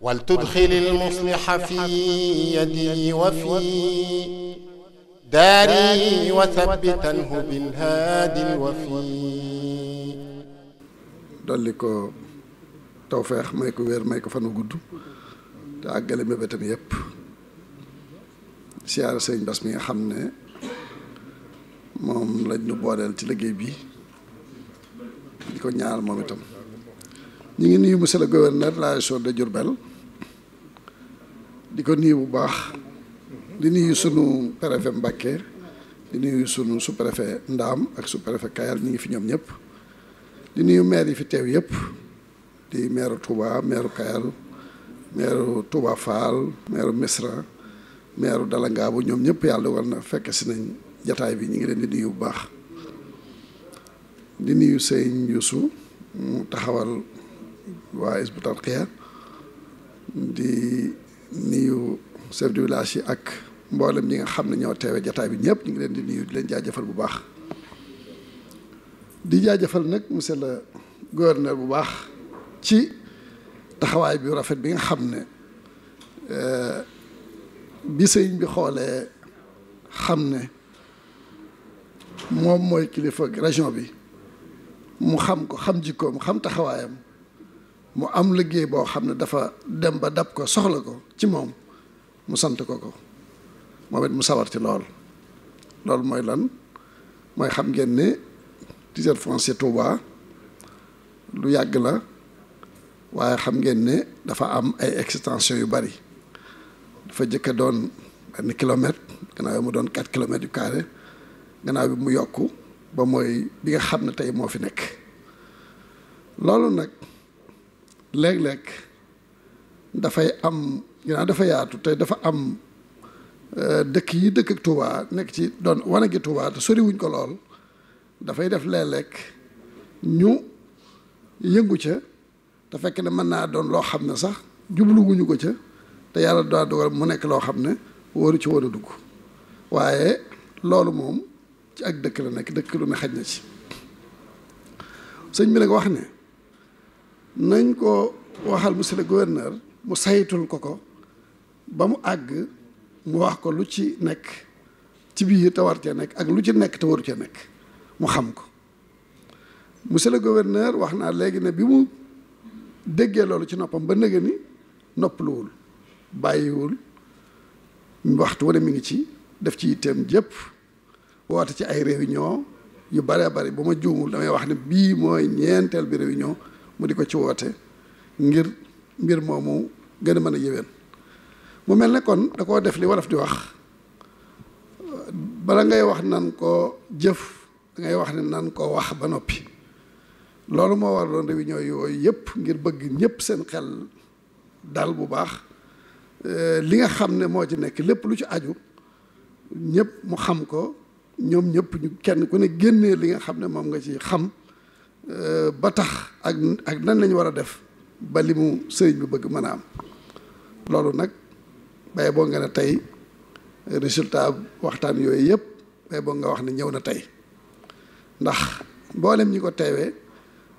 ولتدخل المصلح في يدي وفي داري وثبته بالهادي الوفي دلكو توفيق مايكو وير مايكو فانو غودو تاغالي مبتام ييب سيار سيغن باس ميغا خامني موم لاج نو بودال تي ليغي بي ديكو نيار مومي تام نيغي نيو مسيو لا غوفرنور لا شور دي جوربل di ko nuyu bu baax di nuyu sunu préfet Mbacké di nuyu sunu sous-préfet Ndaam ak su préfet Kayal ñu ngi fi ñoom ñëpp di nuyu maire yi fi teew yëpp di maire Touba maire Kayal maire Touba Fall maire Misra maire Dalangaabu ñoom ñëpp yàlla dogal na fekk si nañ jataay bi ñu ngi leen di nuyu bu baax di nuyu sëñ Yuusu mu taxawal waa Hizbut Tarqiyyah nuyu chef de yi ak mboolem ñi nga xam ne ñoo teewe jataay bi ñëpp ñu ngi leen di nuyu di leen jaajëfal bu baax di jaajëfal nag monsieur le gouverneur bu baax ci taxawaay bi rafet bi nga xam ne eh, bi sëñ bi xoolee xam ne moom mooy kilifa région bi mu xam ko xam jikkoom xam taxawaayam mu am liggéey boo xam ne dafa dem ba dab ko soxla ko ci moom mu sant ko ko moom it mu sawar ci lool loolu mooy lan mooy xam ngeen ne titre foncier Touba lu yàgg la waaye xam ngeen ne dafa am ay extension yu bari dafa jëkk doon benn kilomètre gannaaw bi mu doon quatre kilomètres yu carré gannaaw bi mu yokku ba mooy bi nga xam ne tey moo fi nekk loolu nag léeg dafay am ginnaaw dafa yaatu te dafa am euh, dëkk yi dëkk ak Touba nekk ci doon wane gi Touba te soriwuñ ko lool dafay def léeg-léeg ñu yëngu ca te fekk ne mën naa doon loo xam ne sax jubluwuñu ko ca te yàlla daa dogal mu nekk loo xam ne waru ci war a dugg waaye loolu moom ci ak dëkk la nekk dëkk lu ne xaj na ci sëñ bi nag wax ne nañ ko waxal mu le gouverneur mu saytul ko ko ba mu àgg mu wax ko lu ci nekk ci biir te war cee nekk ak lu ci nekk te waru cee nekk mu xam ko monsieur le gouverneur wax naa léegi ne bi mu déggee loolu ci noppam ba nëgë ni noppaluwul bàyyiwul waxtu wane mi ngi ci def ci yitteem jëpp woote ci ay réunion yu bare bari bu ma juumul damay wax ne bii mooy ñeenteel bi yi réunion mu di ko ci woote ngir mbir moomu gën a mën a yéwén mu mel ne kon da koo def li wolof di wax bala ngay wax nan koo jëf da ngay wax ne nan koo wax ba noppi loolu moo war waraloon réunion yooyu yëpp ngir bëgg ñëpp seen xel dal bu baax euh, li nga xam ne moo ci nekk lépp lu ci aju ñëpp mu xam ko ñoom ñëpp ñu kenn ku ne génnee li nga xam ne moom nga ci xam Euh, ba tax ak ak nan lañ war a def ba li mu sëriñ bi bëgg mën a am loolu nag bay boo nga ne tey résultat waxtaan yooyu yëpp bay boo nga wax ne ñëw na tey ndax mboolem ñi ko teewee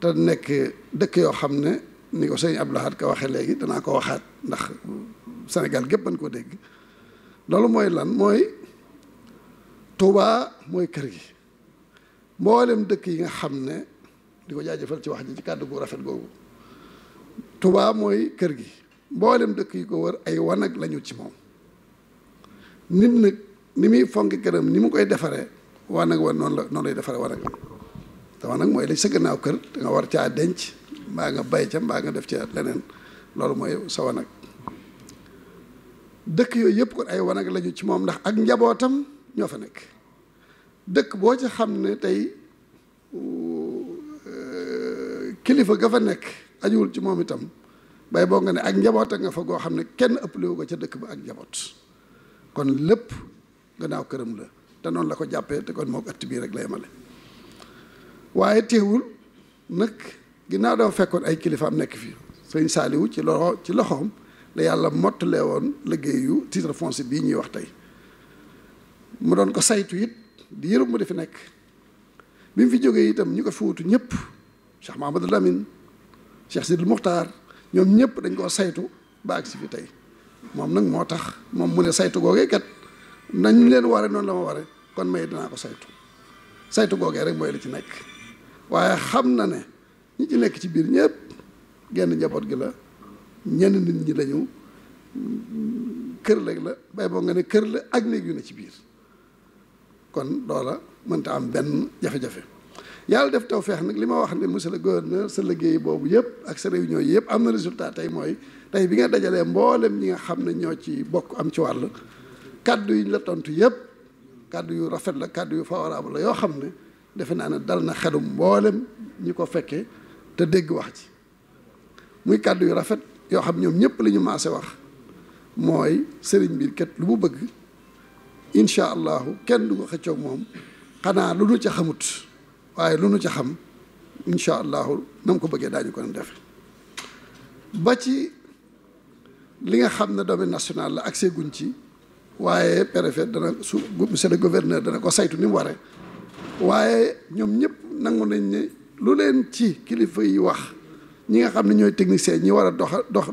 te nekk dëkk yoo xam ne ni ko sëriñ Abdou Lahad ko waxee léegi danaa ko waxaat ndax Sénégal gépp man koo dégg loolu mooy lan mooy Touba mooy kër gi mboolem dëkk yi nga xam ne di ko jaajëfal ci wax ji ci kàddu gu rafet googu Touba mooy kër gi mboolem dëkk yi ko wër ay wanag lañu ci moom nit nag ni muy fonk këram ni mu koy defaree wanag wa noonu la noonu lay defaree wanagam te wanag mooy li sa gannaaw kër da nga war caa denc mbaa nga bay ca mbaa nga def ca leneen loolu mooy sa wanag dëkk yooyu yëpp kon ay wanag lañu ci moom ndax ak njabootam ñoo fa nekk dëkk boo ci xam ne tey kilifa gafa nekk ajuwul ci moom itam bay boo nga ne ak njaboot ak nga fa goo xam ne kenn ëppalewu ko ca dëkk ba ak njaboot kon lépp gannaaw këram la te noonu la ko jàppee te kon moo ëtt bii rek la yemale waaye teewul nag ginnaaw dafa fekkoon ay kilifaam nekk fi sëñ Saaliwu ci loxo ci loxoom la yàlla mottalee woon liggéeyu titre foncier bii ñuy wax tey mu doon ko saytu it di yërëm mu di nekk bi mu fi jógee itam ñu ko fi wutu ñëpp Cheikh Mahamadou Lamine Cheikh Sidil Muxtaar ñoom ñëpp dañ koo saytu ba agsi fi tey moom nag moo tax moom mu ne saytu googee kat nañ leen ware noonu la ma ware kon may dinaa ko saytu saytu googee rek mooy la ci nekk waaye xam na ne ñi ci nekk ci biir ñëpp genn njaboot gi la ñenn nit ñi lañu kër léeg la bay boo nga ne kër la ak néeg yu ne ci biir kon loola mënta am benn jafe-jafe yàlla def taw feex nag li ma wax ne monsieur le gouverneur sa liggéey boobu yëpp ak sa réunion yi yëpp am na résultat tey mooy tey bi nga dajalee mboolem ñi nga xam ne ñoo ci bokk am ci wàll kàddu yi la tontu yëpp kàddu yu rafet la kàddu yu favorable la yoo xam ne defe naa ne dal na xelum mboolem ñi ko fekkee te dégg wax ci muy kàddu yu rafet yoo xam ñoom ñëpp li ñu maase wax mooy sëriñ bi kat lu mu bëgg incha allahu kenn du ko xëccook moom xanaa lu dul xamut waaye lu nu ci xam incha allahu nam ko bëggee daañu ko doon def ba ci li nga xam ne domaine national la ak guñ ci waaye préfet dana su monsieur le dana ko saytu ni mu waree waaye ñoom ñëpp nangu nañ ne lu leen ci kilifa yi wax ñi nga xam ne ñooy technicien ñi war a dox dox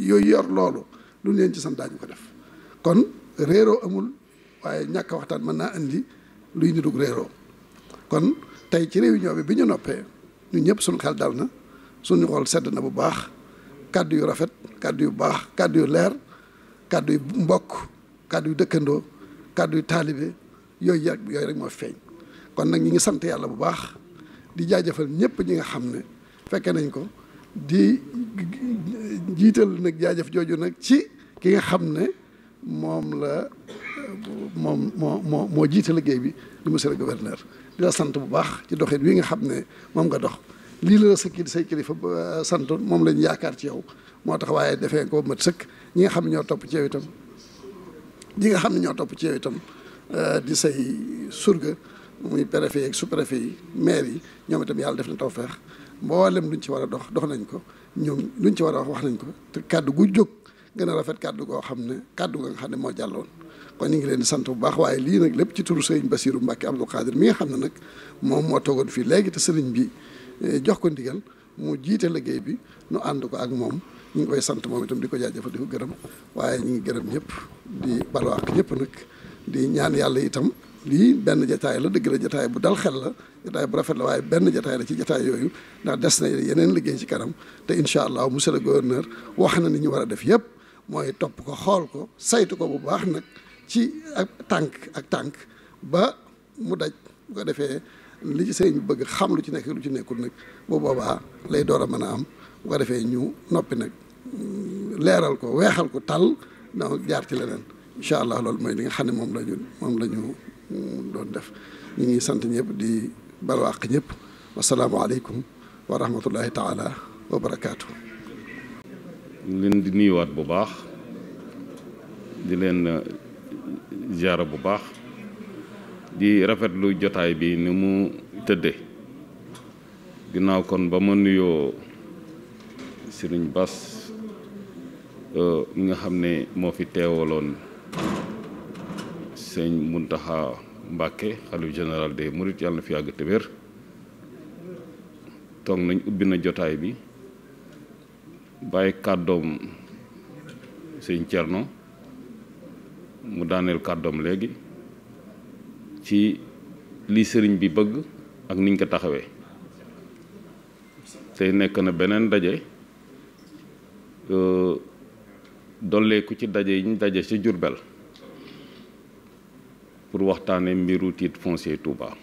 yooyu yor loolu lu leen ci san daañu ko def kon réeroo amul waaye ñàkk waxtaan mën naa indi luy nidug réeroo kon tey ci réunion bi bi ñu noppee ñun ñëpp suñu xel dal na suñu xool sedd na bu baax kàddu yu rafet kàddu yu baax kàddu yu leer kàddu yu mbokk kàddu yu dëkkandoo kàddu yu taalibe yooyu rek yooyu rek moo feeñ kon nag ñi ngi sant yàlla bu baax di jaajëfal ñëpp ñi nga xam ne fekke nañ ko di jiital nag jaajëf jooju nag ci ki nga xam ne moom la moom moo moo moo jiite liggéey bi di monsieur le gouverneur di la sant bu baax ci doxit wi nga xam ne moom nga dox lii la sa kii say kilifa euh, sant moom lañ yaakaar ci yow moo tax waaye defee ko mat sëkk ñi nga xam ne ñoo topp ci yow itam nga xam ne ñoo topp ci yow euh, di say surga muy préfet yeeg sous préfet yi maire yi ñoom itam yàlla def na tawfeex mboolem luñ ci war a dox dox nañ ko ñoom luñ ci war a wax wax nañ ko te kàddu gu jóg gën a rafet kàddu goo xam ne kàddu nga xam ne moo jàlloon kon ñu ngi leen di sant bu baax waaye lii nag lépp ci turu sëriñ Basiiru Mbàkke Abdul Xaadir mi nga xam ne nag moom moo toogoon fii léegi te sëriñ bi eh, jox ko ndigal mu jiite liggéey bi nu ànd ko ak moom ñu ngi koy sant moom itam di ko jaajëfal di ko gërëm waaye ñu ngi gërëm ñëpp di balwaak ñëpp nag di ñaan yàlla itam lii benn jataay la dëgg la jataay bu dal xel la jataay bu rafet la waaye benn jataay la ci jataay yooyu ndax des na yeneen liggéey ci kanam te incha allah monsieur le gouverneur wax na ni ñu war a def yëpp mooy topp ko xool ko saytu ko bu baax nag ci ak tank, ak tank ba mu daj bu ko defé li ci sëriñ bëgg xam lu ci nekk lu ci nekkul nak bo boba lay doora mëna am bu ko defé ñu nopi nak mm, leeral ko wéxal ko tal na jaar ci leneen inshallah lool moy li nga xam mom lañu mom lañu mm, doon def ñi ngi sant ñepp di balwaq ñëpp alaykum wa rahmatullahi taala wa barakatuh lin di niwat bu baax di leen. ziara bu baax di rafetlu jotaay bi ni mu tëdde ginnaaw kon ba ma nuyoo Sëriñ Bass euh, mi nga xam ne moo fi teewaloon sëñ Muntaxa Mbàkke xalif général des Mourides yàlla na fi yàgg te wér toog nañ ubbi na jotaay bi bàyyi kàddoom sëñ Cerno mu daaneel kàddoom léegi ci li sëriñ bi bëgg ak niñ ko taxawee tey nekk na beneen daje euh, dolleeku ci daje yi daje ci Jurbel pour waxtaanee mbiru titre foncier Touba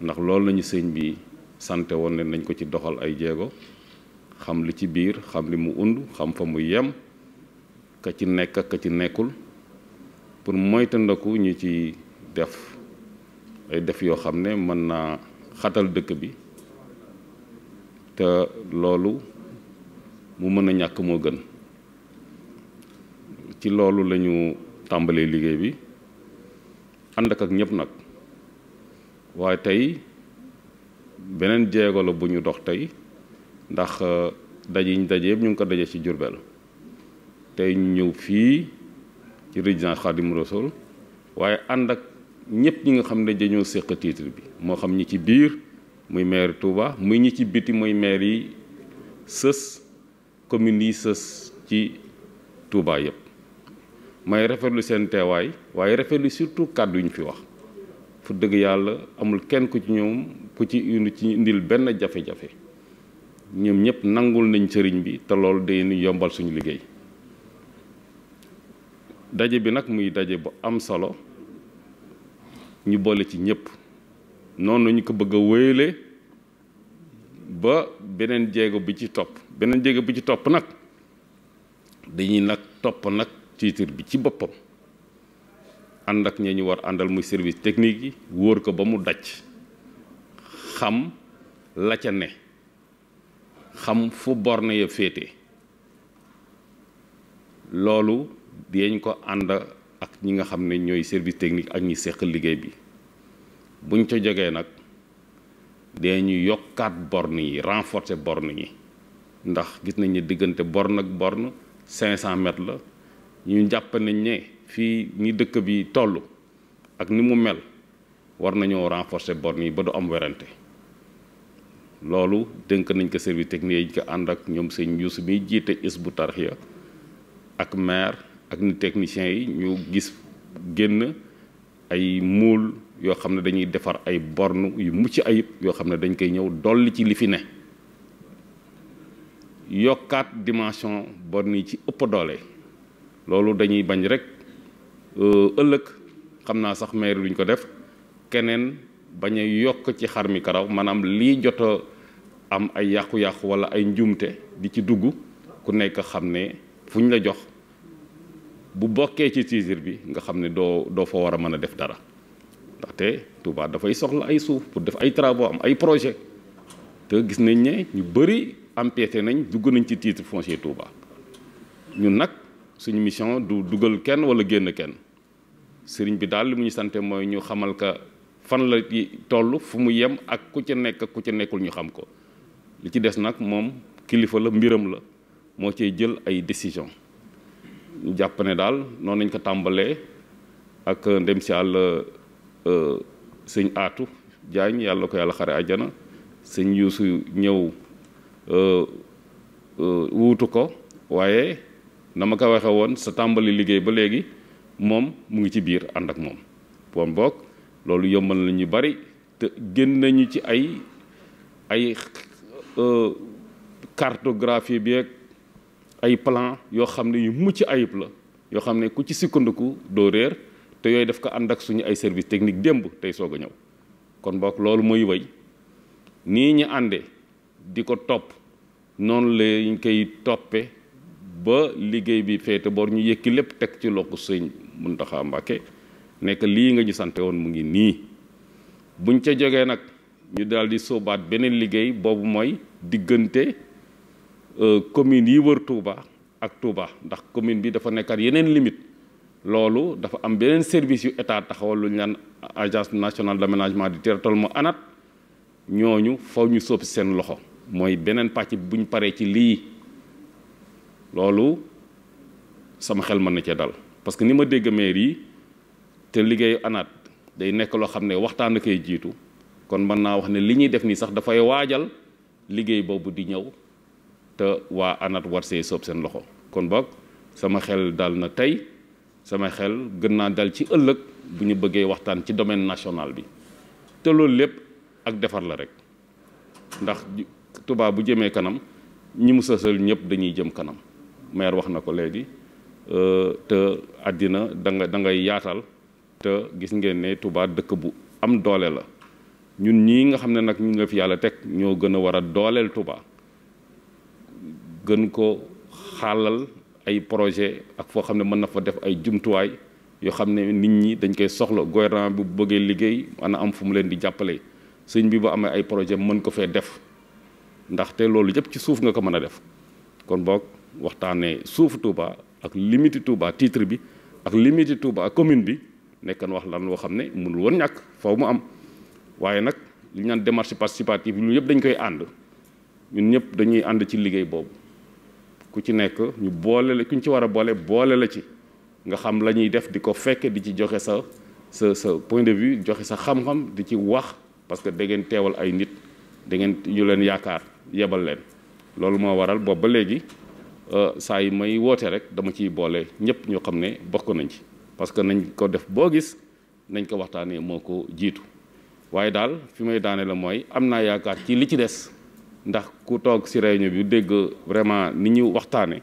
ndax loolu lañu sëñ bi sante woon ne nañ ko ci doxal ay jéego xam li ci biir xam li mu und xam fa mu yem ka ci nekk ka ci nekkul pour moytandiku ñu ci def ay def yo xamne man na xatal dekk bi te lolu mu meuna ñak mo gën ci lolu lañu tambalé tàmbalee liggéey bi ànd ak ñep nak way tay benen jéego la bu ñu dox tay ndax dajiñ dajé ñu ko dajé ci Jurbel tay ñu fi ci résidence Xaadimu Rasuul waaye ànd ak ñëpp ñi nga xam ne dañoo séq titre bi moo xam ñi ci biir muy maire Touba muy ñi ci biti muy maire yi sës commune yi sës ci Touba yëpp may rafetlu seen teewaay waaye rafetlu surtout kàddu yi ñu fi wax fu dëgg yàlla amul kenn ku ci ñoom ku ci indi ci indil benn jafe-jafe ñoom ñëpp nangul nañ sëriñ bi te loolu day yombal suñu liggéey daje bi nag muy daje bu am solo ñu boole ci ñëpp noonu ñu ko bëgg a wéyale ba beneen jéego bi ci topp beneen jéego bi ci topp nag dañuy nag topp nag titre bi ci boppam ànd ak ña ñu war àndal muy service technique yi wóor ko ba mu daj xam la ca ne xam fu borne ya féete loolu dinañ ko and ak ñi nga xamne ñoy service technique ak ñi seqal liggéey bi buñ ca jógee nag dinañu yokkat borne yi renforcer borne yi ndax gis nañ ni digënté borne ak borne 500 mètres la ñu japp nañ ne fi ni dëkk bi tollu ak ni mu mel war nañu renforcer borne yi ba do am werante lolu denk nañ ko service technique yi ko ànd ak ñoom sëñ Youssou jité isbu tarhiya ak maire ak ni techniciens yi ñu gis génn ay mool yoo xam ne dañuy defar ay borne yu mucc ayib yoo xam ne dañ koy ñëw dolli ci li fi ne yokkaat dimension borne yi ci ëpp doole loolu dañuy bañ rek euh, ëllëg xam naa sax maire luñ ko def keneen bañ a yokk ci xar mi karaw maanaam lii jot am ay yàqu-yàqu wala ay njuumte di ci dugg ku nekk xam ne fu ñu la jox bu bokkee ci titre bi nga xam ne doo doo fa war a mën a def dara ndaxte Touba dafay soxla ay suuf pour def ay travaux am ay projet te gis nañ ne ñu bëri empiété nañ dugg nañ ci titre foncier Touba ñun nag suñu mission du dugal kenn wala génn kenn sëriñ bi daal li mu ñu sante mooy ñu xamal ka fan la toll fu mu yem ak ku ci nekk ku ci nekkul ñu xam ko li ci des nag moom kilifa la mbiram la moo cay jël ay décision jàpp ne daal noonu lañ ko tàmbalee ak ndem si àll euh, sëñ aatu jaañ yàlla ko yàlla xare àjjana sëñ yuusu ñëw euh, euh, wuutu ko waaye nama ko waxe woon sa tàmbali liggéey ba léegi moom mu ngi ci biir ànd ak moom bon boog loolu yombal na ñu bari te génn nañu ci ay ay cartographie bi ak ay plan yo xamne yu mucc ayib la yo xamne ku ci sikunduku do reer te yoy def ko andak suñu ay service technique demb tay soga ñew kon bok loolu moy way ni ñi andé diko top non le kay toppe ba liggey bi féete bor ñu yëkki lepp tek ci lokku sëñ muntaxa mbàkke nek li nga ñu santé won mu ngi ni buñ ca joggé nak ñu daldi sobat benen liggey bobu moy digënté Euh, commune yi wër Touba ak Touba ndax commune bi dafa nekkat yeneen limite loolu dafa am beneen service yu état taxawal lu ñaan agence nationale d' aménagement du territoire mu anat ñooñu faw ñu soppi seen loxo mooy beneen pàcc buñ paree ci lii loolu sama xel mën na cee dal parce que ni ma dégg maire yi te liggéeyu anat day nekk loo xam ne waxtaan a jiitu kon mën naa wax ne li ñuy def ni sax dafay waajal liggéey boobu di ñëw te waa anat war see soob seen loxo kon boog sama xel dal na tey sama xel gën naa dal ci ëllëg bu ñu bëggee waxtaan ci domaine national bi te loolu lépp ak defar la rek ndax Touba bu jëmee kanam ñi mu sësal ñëpp dañuy jëm kanam maire wax na ko léegi euh, te àddina da nga yaatal te gis ngeen ne Touba dëkk bu am doole la ñun ñii nga xam ne nag ñu nga fi yàlla teg ñoo gën a war a dooleel tubaa gën ko xalal ay projet ak fo xamne ne mën na fa def ay jumtuway yo xamne ne nit ñi dañ koy soxlo gouvernement bu bëggee liggéey ana am fu mu leen di jappalé sëñ bi bu amé ay projet mën ko fe def té loolu yëpp ci suuf nga ko mëna def kon bok waxtaanee suuf Touba ak limiti Touba titre bi ak limiti Touba ak commune bi nekkan wax lan wo xamne ne mënul woon ñàkk faw mu am waye nak li ñaan démarche participative lu yëpp dañ koy and ñun ñëpp dañuy and ci liggéey bobu ku ci nekk ñu boole la ku ñu ci war a boole boole la ci nga xam la ñuy def di ko fekke di ci joxe sa sa sa point de vue joxe sa xam-xam di ci wax parce que da ngeen teewal ay nit da ngeen ñu leen yaakaar yebal leen loolu moo waral boobu ba léegi euh, saa yi may woote rek dama ciy boole ñëpp ñoo xam ne bokk nañ ci parce que nañ ko def boo gis nañ ko waxtaanee moo ko jiitu waaye daal fi may daanee la mooy am naa yaakaar ci li ci des ndax ku tok ci réunion bi dégg vraiment ni ñu waxtaane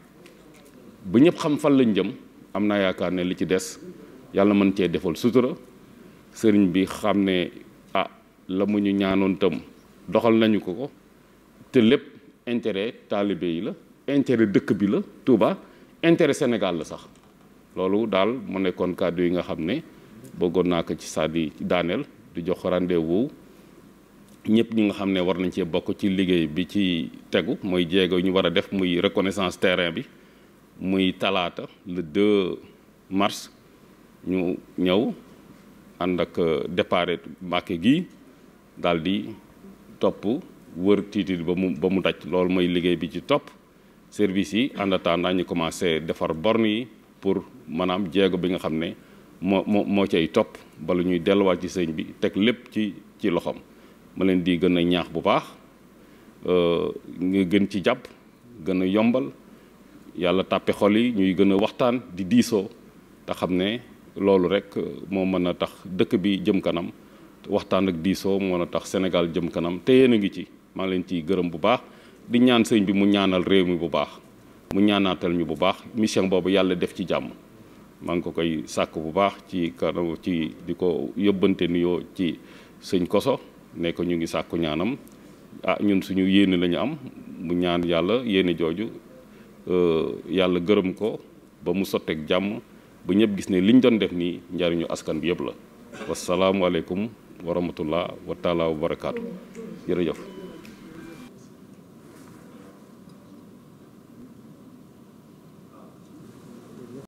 bu ñëpp xam fa lañ jëm am yaakaar ne li ci des yalla mën ci defal sutura sëriñ bi xamné ne ah la mu ñu ñaanon tam doxal nañu ko ko té lepp intérêt talibé yi la intérêt dëkk bi la Touba intérêt Sénégal la sax lolu dal mo nekkon cadeau yi nga xamné ne na ko ci Sadi di di jox rendez-vous ñëpp ñu nga xam ne war nañ cee bokk ci liggéey bi ci tegu mooy jéego ñu war a def muy reconnaissance terrain bi muy talaata le 2 mars ñu ñëw ànd ak euh, départ Mbacké gi dal di topp wër tiitit ba mu ba mu daj loolu mooy liggéey bi ci topp service yi en attendant ñu commencé defar borne yi pour maanaam jéego bi nga xam ne moo moo moo cay topp bala ñuy delluwaat ci sëñ bi teg lépp ci ci loxoom. ma leen di gën a ñaax bu baax euh, nga gën ci jàpp gën a yombal yàlla tàppe xoli ñuy gën a waxtaan di diisoo te xam ne loolu rek moo mën a tax dëkk bi jëm kanam waxtaan ak diisoo moo mën a tax Sénégal jëm kanam te yéen a ngi ci maa leen ciy gërëm bu baax di ñaan sëñ bi mu ñaanal réew mi bu baax mu ñaanaatal ñu bu baax mission boobu yàlla def ci jàmm maa ngi ko koy sàkk bu baax ci kanam ci di ko yóbbante nuyoo ci sëñ Koso ne ko ñu ngi sakku ñaanam ah ñun suñu yene lañu am mu ñaan yene joju euh yalla gërëm ko ba mu sotteeg jamm bu ñëpp gis ne liñ doon def ni askan bi yeb la wasalaamualeykum wa rahmatullah wa taala wa